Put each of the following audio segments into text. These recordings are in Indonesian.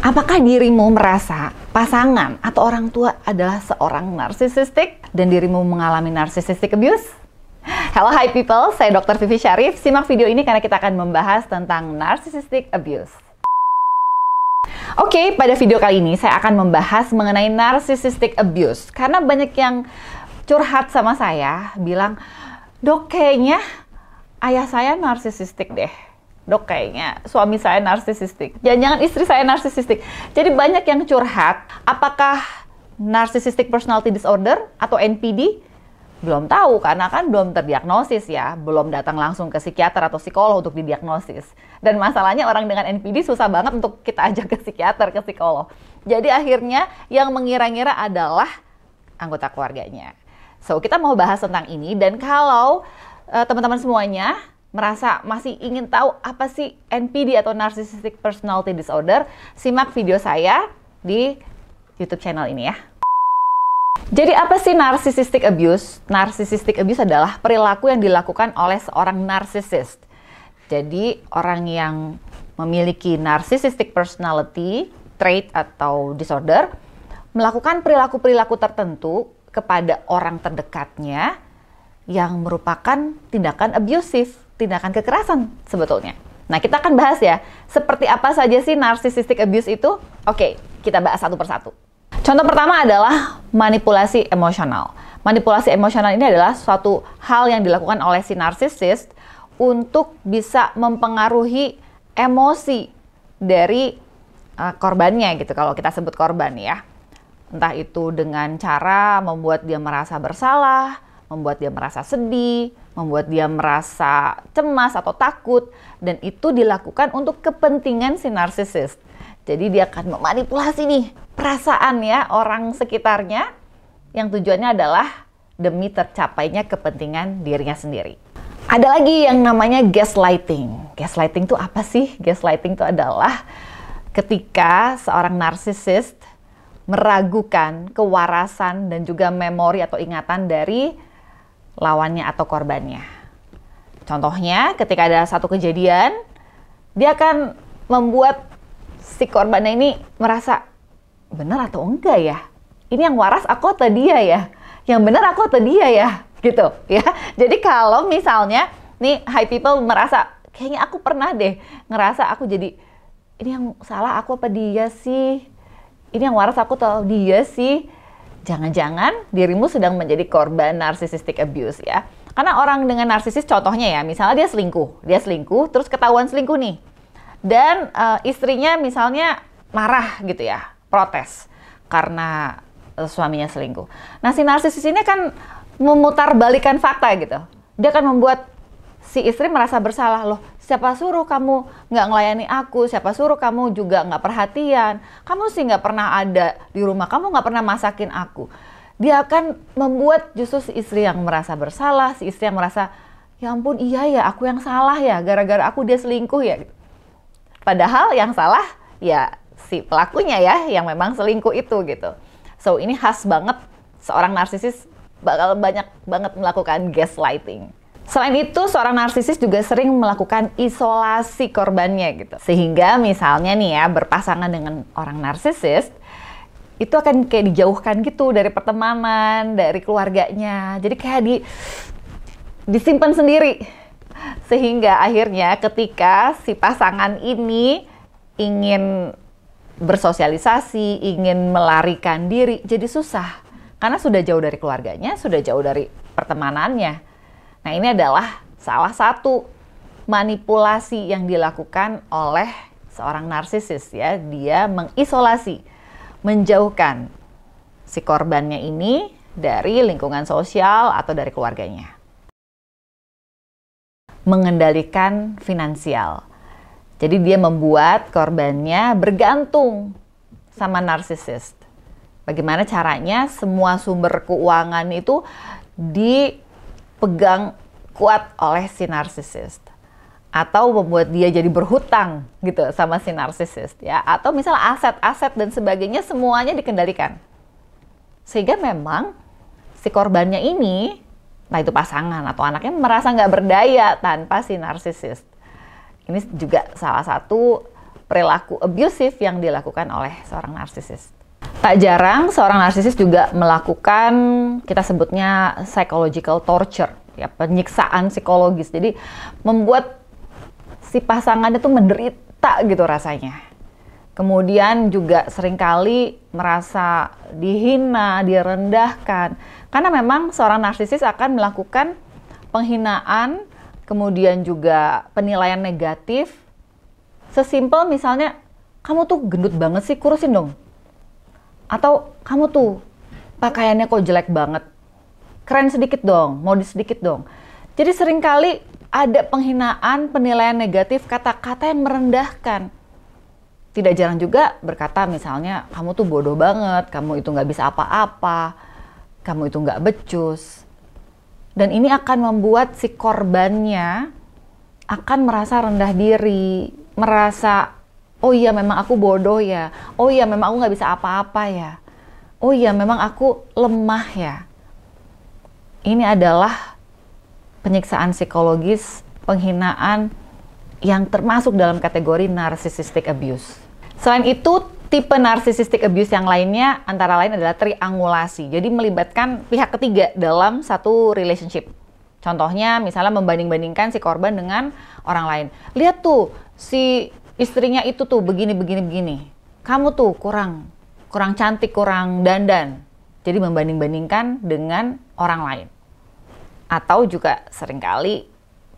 Apakah dirimu merasa pasangan atau orang tua adalah seorang narsisistik dan dirimu mengalami narsisistik abuse? Hello, hi people. Saya Dr. Vivi Syarif. Simak video ini karena kita akan membahas tentang narsisistik abuse. Oke, okay, pada video kali ini saya akan membahas mengenai narsisistik abuse. Karena banyak yang curhat sama saya bilang, dok kayaknya ayah saya narsisistik deh dok kayaknya suami saya narsisistik. Jangan-jangan istri saya narsisistik. Jadi banyak yang curhat, apakah narcissistic personality disorder atau NPD? Belum tahu karena kan belum terdiagnosis ya, belum datang langsung ke psikiater atau psikolog untuk didiagnosis. Dan masalahnya orang dengan NPD susah banget untuk kita ajak ke psikiater, ke psikolog. Jadi akhirnya yang mengira-ngira adalah anggota keluarganya. So, kita mau bahas tentang ini dan kalau eh, teman-teman uh, teman -teman semuanya merasa masih ingin tahu apa sih NPD atau Narcissistic Personality Disorder, simak video saya di YouTube channel ini ya. Jadi apa sih narcissistic abuse? Narcissistic abuse adalah perilaku yang dilakukan oleh seorang narcissist. Jadi orang yang memiliki narcissistic personality trait atau disorder melakukan perilaku-perilaku tertentu kepada orang terdekatnya yang merupakan tindakan abusive tindakan kekerasan sebetulnya. Nah, kita akan bahas ya, seperti apa saja sih narcissistic abuse itu? Oke, kita bahas satu persatu. Contoh pertama adalah manipulasi emosional. Manipulasi emosional ini adalah suatu hal yang dilakukan oleh si narcissist untuk bisa mempengaruhi emosi dari uh, korbannya gitu kalau kita sebut korban ya. Entah itu dengan cara membuat dia merasa bersalah, membuat dia merasa sedih, membuat dia merasa cemas atau takut dan itu dilakukan untuk kepentingan si narsisis. Jadi dia akan memanipulasi nih perasaan ya orang sekitarnya yang tujuannya adalah demi tercapainya kepentingan dirinya sendiri. Ada lagi yang namanya gaslighting. Gaslighting itu apa sih? Gaslighting itu adalah ketika seorang narsisis meragukan kewarasan dan juga memori atau ingatan dari lawannya atau korbannya. Contohnya, ketika ada satu kejadian, dia akan membuat si korbannya ini merasa benar atau enggak ya? Ini yang waras aku atau dia ya? Yang benar aku atau dia ya? Gitu ya. Jadi kalau misalnya nih high people merasa kayaknya aku pernah deh ngerasa aku jadi ini yang salah aku apa dia sih? Ini yang waras aku atau dia sih? Jangan-jangan dirimu sedang menjadi korban narcissistic abuse ya. Karena orang dengan narsisis contohnya ya, misalnya dia selingkuh, dia selingkuh terus ketahuan selingkuh nih. Dan uh, istrinya misalnya marah gitu ya, protes karena eh, suaminya selingkuh. Nah, si narsisis ini kan memutar fakta gitu. Dia akan membuat si istri merasa bersalah loh siapa suruh kamu nggak ngelayani aku siapa suruh kamu juga nggak perhatian kamu sih nggak pernah ada di rumah kamu nggak pernah masakin aku dia akan membuat justru si istri yang merasa bersalah si istri yang merasa ya ampun iya ya aku yang salah ya gara-gara aku dia selingkuh ya padahal yang salah ya si pelakunya ya yang memang selingkuh itu gitu so ini khas banget seorang narsisis bakal banyak banget melakukan gaslighting Selain itu, seorang narsisis juga sering melakukan isolasi korbannya gitu. Sehingga misalnya nih ya, berpasangan dengan orang narsisis, itu akan kayak dijauhkan gitu dari pertemanan, dari keluarganya. Jadi kayak di disimpan sendiri. Sehingga akhirnya ketika si pasangan ini ingin bersosialisasi, ingin melarikan diri, jadi susah. Karena sudah jauh dari keluarganya, sudah jauh dari pertemanannya Nah, ini adalah salah satu manipulasi yang dilakukan oleh seorang narsisis ya. Dia mengisolasi, menjauhkan si korbannya ini dari lingkungan sosial atau dari keluarganya. Mengendalikan finansial. Jadi dia membuat korbannya bergantung sama narsisis. Bagaimana caranya semua sumber keuangan itu di dipegang kuat oleh si narcissist atau membuat dia jadi berhutang gitu sama si narcissist ya atau misal aset-aset dan sebagainya semuanya dikendalikan sehingga memang si korbannya ini nah itu pasangan atau anaknya merasa nggak berdaya tanpa si narcissist ini juga salah satu perilaku abusif yang dilakukan oleh seorang narcissist Tak jarang seorang narsisis juga melakukan kita sebutnya psychological torture, ya penyiksaan psikologis. Jadi membuat si pasangannya itu menderita gitu rasanya. Kemudian juga seringkali merasa dihina, direndahkan. Karena memang seorang narsisis akan melakukan penghinaan, kemudian juga penilaian negatif. Sesimpel misalnya, kamu tuh gendut banget sih, kurusin dong atau kamu tuh pakaiannya kok jelek banget. Keren sedikit dong, modis sedikit dong. Jadi seringkali ada penghinaan, penilaian negatif, kata-kata yang merendahkan. Tidak jarang juga berkata misalnya, kamu tuh bodoh banget, kamu itu nggak bisa apa-apa, kamu itu nggak becus. Dan ini akan membuat si korbannya akan merasa rendah diri, merasa oh iya memang aku bodoh ya, oh iya memang aku nggak bisa apa-apa ya, oh iya memang aku lemah ya. Ini adalah penyiksaan psikologis, penghinaan yang termasuk dalam kategori narcissistic abuse. Selain itu, tipe narcissistic abuse yang lainnya antara lain adalah triangulasi. Jadi melibatkan pihak ketiga dalam satu relationship. Contohnya misalnya membanding-bandingkan si korban dengan orang lain. Lihat tuh si istrinya itu tuh begini begini begini kamu tuh kurang kurang cantik kurang dandan jadi membanding-bandingkan dengan orang lain atau juga seringkali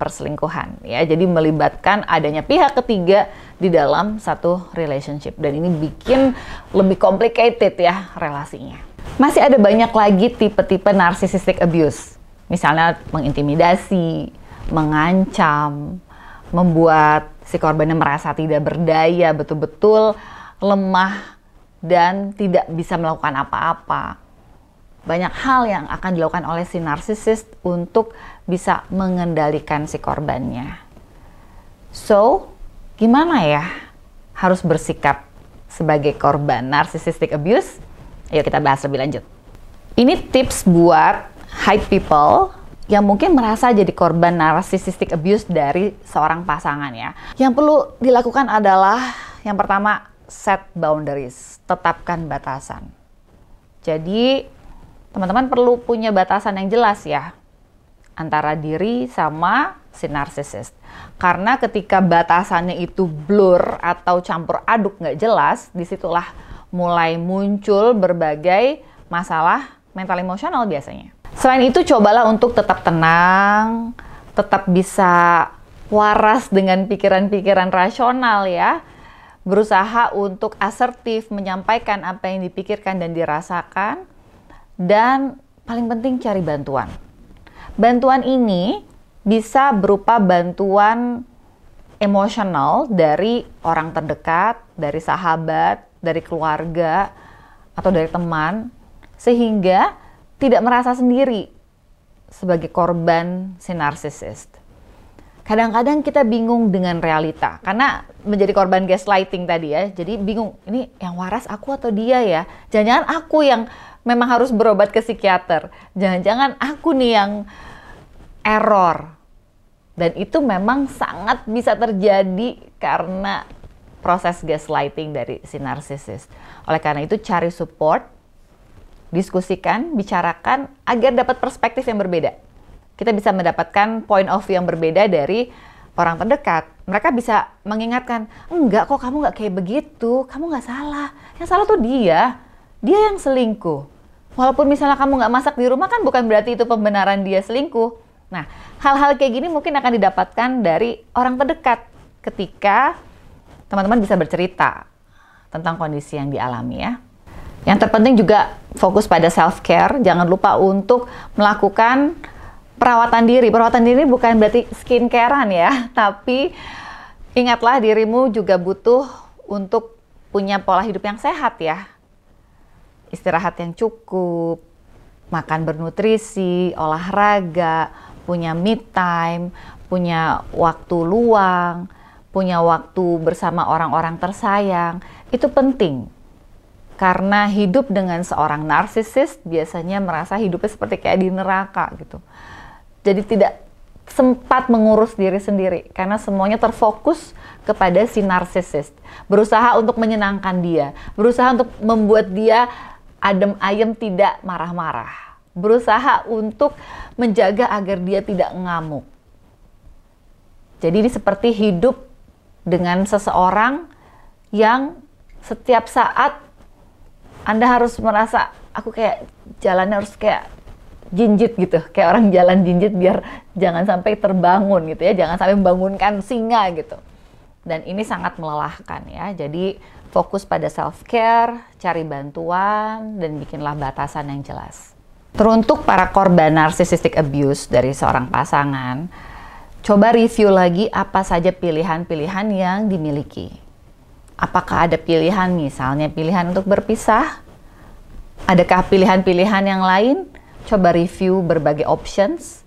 perselingkuhan ya jadi melibatkan adanya pihak ketiga di dalam satu relationship dan ini bikin lebih complicated ya relasinya masih ada banyak lagi tipe-tipe narcissistic abuse misalnya mengintimidasi mengancam membuat si korbannya merasa tidak berdaya, betul-betul lemah dan tidak bisa melakukan apa-apa. Banyak hal yang akan dilakukan oleh si narsisis untuk bisa mengendalikan si korbannya. So, gimana ya harus bersikap sebagai korban narcissistic abuse? Ayo kita bahas lebih lanjut. Ini tips buat high people yang mungkin merasa jadi korban narcissistic abuse dari seorang pasangan ya. Yang perlu dilakukan adalah yang pertama set boundaries, tetapkan batasan. Jadi teman-teman perlu punya batasan yang jelas ya antara diri sama si narcissist. Karena ketika batasannya itu blur atau campur aduk nggak jelas, disitulah mulai muncul berbagai masalah mental emosional biasanya. Selain itu cobalah untuk tetap tenang, tetap bisa waras dengan pikiran-pikiran rasional ya. Berusaha untuk asertif menyampaikan apa yang dipikirkan dan dirasakan dan paling penting cari bantuan. Bantuan ini bisa berupa bantuan emosional dari orang terdekat, dari sahabat, dari keluarga, atau dari teman, sehingga tidak merasa sendiri sebagai korban si narsisist. Kadang-kadang kita bingung dengan realita karena menjadi korban gaslighting tadi ya. Jadi bingung, ini yang waras aku atau dia ya? Jangan-jangan aku yang memang harus berobat ke psikiater. Jangan-jangan aku nih yang error. Dan itu memang sangat bisa terjadi karena proses gaslighting dari si narsisis. Oleh karena itu cari support diskusikan, bicarakan agar dapat perspektif yang berbeda. Kita bisa mendapatkan point of view yang berbeda dari orang terdekat. Mereka bisa mengingatkan, enggak kok kamu nggak kayak begitu, kamu nggak salah. Yang salah tuh dia, dia yang selingkuh. Walaupun misalnya kamu nggak masak di rumah kan bukan berarti itu pembenaran dia selingkuh. Nah, hal-hal kayak gini mungkin akan didapatkan dari orang terdekat ketika teman-teman bisa bercerita tentang kondisi yang dialami ya. Yang terpenting juga fokus pada self care. Jangan lupa untuk melakukan perawatan diri. Perawatan diri bukan berarti skincarean ya, tapi ingatlah dirimu juga butuh untuk punya pola hidup yang sehat ya. Istirahat yang cukup, makan bernutrisi, olahraga, punya me time, punya waktu luang, punya waktu bersama orang-orang tersayang. Itu penting karena hidup dengan seorang narsisis biasanya merasa hidupnya seperti kayak di neraka gitu. Jadi tidak sempat mengurus diri sendiri karena semuanya terfokus kepada si narsisis. Berusaha untuk menyenangkan dia, berusaha untuk membuat dia adem ayem tidak marah-marah. Berusaha untuk menjaga agar dia tidak ngamuk. Jadi ini seperti hidup dengan seseorang yang setiap saat anda harus merasa aku kayak jalannya harus kayak jinjit gitu, kayak orang jalan jinjit biar jangan sampai terbangun gitu ya, jangan sampai membangunkan singa gitu. Dan ini sangat melelahkan ya. Jadi fokus pada self care, cari bantuan dan bikinlah batasan yang jelas. Teruntuk para korban narcissistic abuse dari seorang pasangan, coba review lagi apa saja pilihan-pilihan yang dimiliki apakah ada pilihan misalnya pilihan untuk berpisah? Adakah pilihan-pilihan yang lain? Coba review berbagai options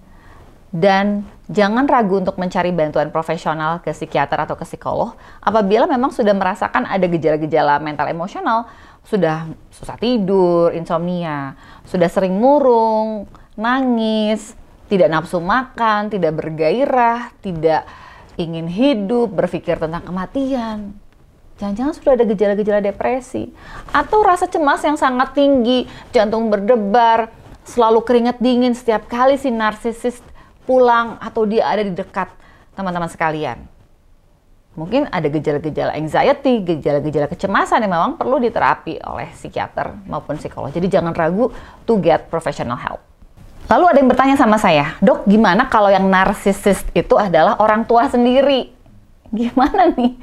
dan jangan ragu untuk mencari bantuan profesional ke psikiater atau ke psikolog apabila memang sudah merasakan ada gejala-gejala mental emosional, sudah susah tidur, insomnia, sudah sering murung, nangis, tidak nafsu makan, tidak bergairah, tidak ingin hidup, berpikir tentang kematian. Jangan-jangan sudah ada gejala-gejala depresi atau rasa cemas yang sangat tinggi, jantung berdebar, selalu keringat dingin setiap kali si narsisis pulang atau dia ada di dekat teman-teman sekalian. Mungkin ada gejala-gejala anxiety, gejala-gejala kecemasan yang memang perlu diterapi oleh psikiater maupun psikolog. Jadi jangan ragu to get professional help. Lalu ada yang bertanya sama saya, dok gimana kalau yang narsisis itu adalah orang tua sendiri? Gimana nih?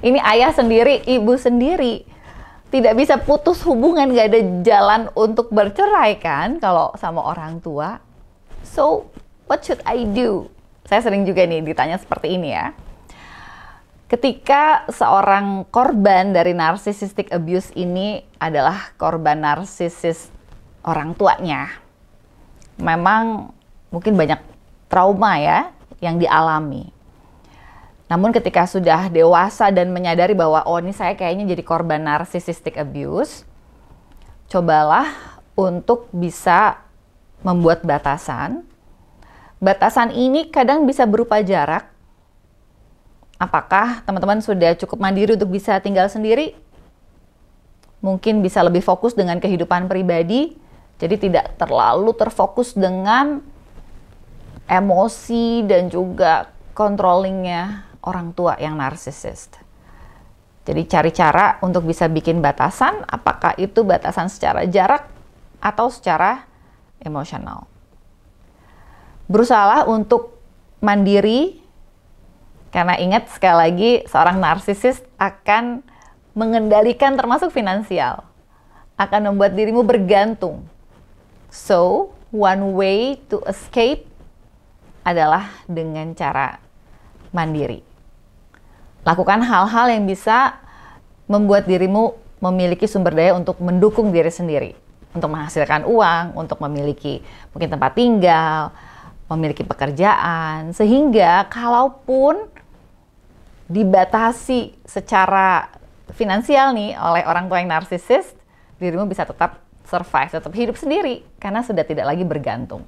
ini ayah sendiri, ibu sendiri tidak bisa putus hubungan, gak ada jalan untuk bercerai kan kalau sama orang tua. So, what should I do? Saya sering juga nih ditanya seperti ini ya. Ketika seorang korban dari narcissistic abuse ini adalah korban narsisis orang tuanya, memang mungkin banyak trauma ya yang dialami. Namun ketika sudah dewasa dan menyadari bahwa oh ini saya kayaknya jadi korban narcissistic abuse, cobalah untuk bisa membuat batasan. Batasan ini kadang bisa berupa jarak. Apakah teman-teman sudah cukup mandiri untuk bisa tinggal sendiri? Mungkin bisa lebih fokus dengan kehidupan pribadi, jadi tidak terlalu terfokus dengan emosi dan juga controllingnya orang tua yang narsisist, Jadi cari cara untuk bisa bikin batasan, apakah itu batasan secara jarak atau secara emosional. Berusahalah untuk mandiri, karena ingat sekali lagi seorang narsisis akan mengendalikan termasuk finansial, akan membuat dirimu bergantung. So, one way to escape adalah dengan cara mandiri. Lakukan hal-hal yang bisa membuat dirimu memiliki sumber daya untuk mendukung diri sendiri, untuk menghasilkan uang, untuk memiliki mungkin tempat tinggal, memiliki pekerjaan, sehingga kalaupun dibatasi secara finansial nih oleh orang tua yang narsisis, dirimu bisa tetap survive, tetap hidup sendiri karena sudah tidak lagi bergantung.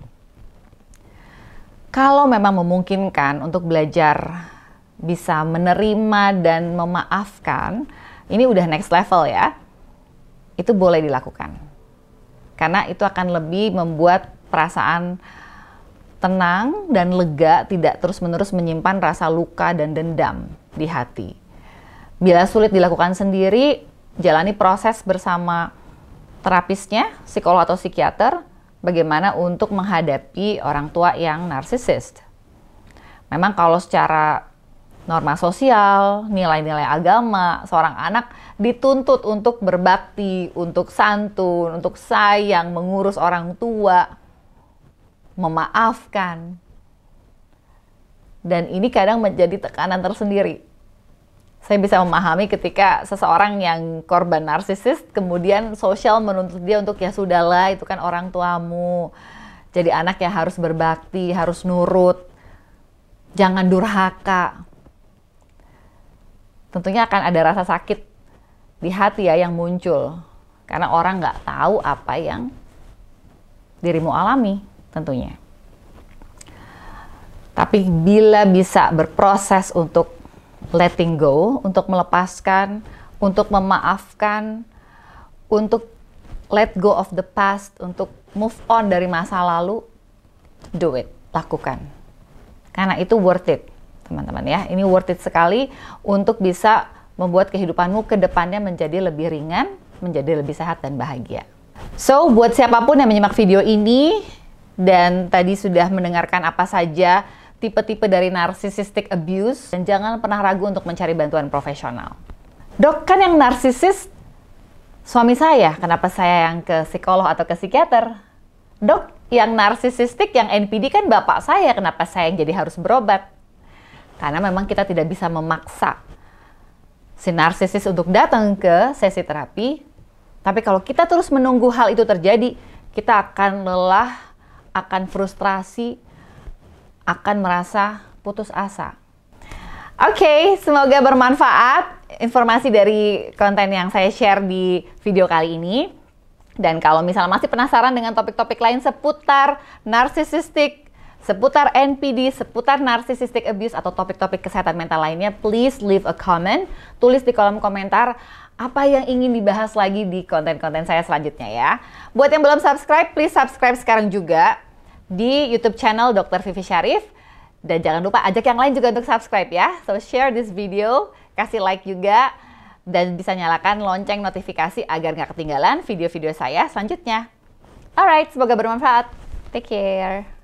Kalau memang memungkinkan untuk belajar bisa menerima dan memaafkan, ini udah next level ya. Itu boleh dilakukan. Karena itu akan lebih membuat perasaan tenang dan lega, tidak terus-menerus menyimpan rasa luka dan dendam di hati. Bila sulit dilakukan sendiri, jalani proses bersama terapisnya, psikolog atau psikiater, bagaimana untuk menghadapi orang tua yang narsisis. Memang kalau secara norma sosial, nilai-nilai agama, seorang anak dituntut untuk berbakti, untuk santun, untuk sayang, mengurus orang tua, memaafkan. Dan ini kadang menjadi tekanan tersendiri. Saya bisa memahami ketika seseorang yang korban narsisis kemudian sosial menuntut dia untuk ya sudahlah itu kan orang tuamu. Jadi anak ya harus berbakti, harus nurut. Jangan durhaka, tentunya akan ada rasa sakit di hati ya yang muncul karena orang nggak tahu apa yang dirimu alami tentunya. Tapi bila bisa berproses untuk letting go, untuk melepaskan, untuk memaafkan, untuk let go of the past, untuk move on dari masa lalu, do it, lakukan. Karena itu worth it teman-teman ya. Ini worth it sekali untuk bisa membuat kehidupanmu ke depannya menjadi lebih ringan, menjadi lebih sehat dan bahagia. So, buat siapapun yang menyimak video ini dan tadi sudah mendengarkan apa saja tipe-tipe dari narcissistic abuse dan jangan pernah ragu untuk mencari bantuan profesional. Dok, kan yang narsisis suami saya, kenapa saya yang ke psikolog atau ke psikiater? Dok, yang narsisistik, yang NPD kan bapak saya, kenapa saya yang jadi harus berobat? Karena memang kita tidak bisa memaksa si narsisis untuk datang ke sesi terapi. Tapi kalau kita terus menunggu hal itu terjadi, kita akan lelah, akan frustrasi, akan merasa putus asa. Oke, okay, semoga bermanfaat informasi dari konten yang saya share di video kali ini. Dan kalau misalnya masih penasaran dengan topik-topik lain seputar narsisistik seputar NPD, seputar narcissistic abuse atau topik-topik kesehatan mental lainnya, please leave a comment, tulis di kolom komentar apa yang ingin dibahas lagi di konten-konten saya selanjutnya ya. Buat yang belum subscribe, please subscribe sekarang juga di YouTube channel Dr. Vivi Syarif. Dan jangan lupa ajak yang lain juga untuk subscribe ya. So share this video, kasih like juga, dan bisa nyalakan lonceng notifikasi agar nggak ketinggalan video-video saya selanjutnya. Alright, semoga bermanfaat. Take care.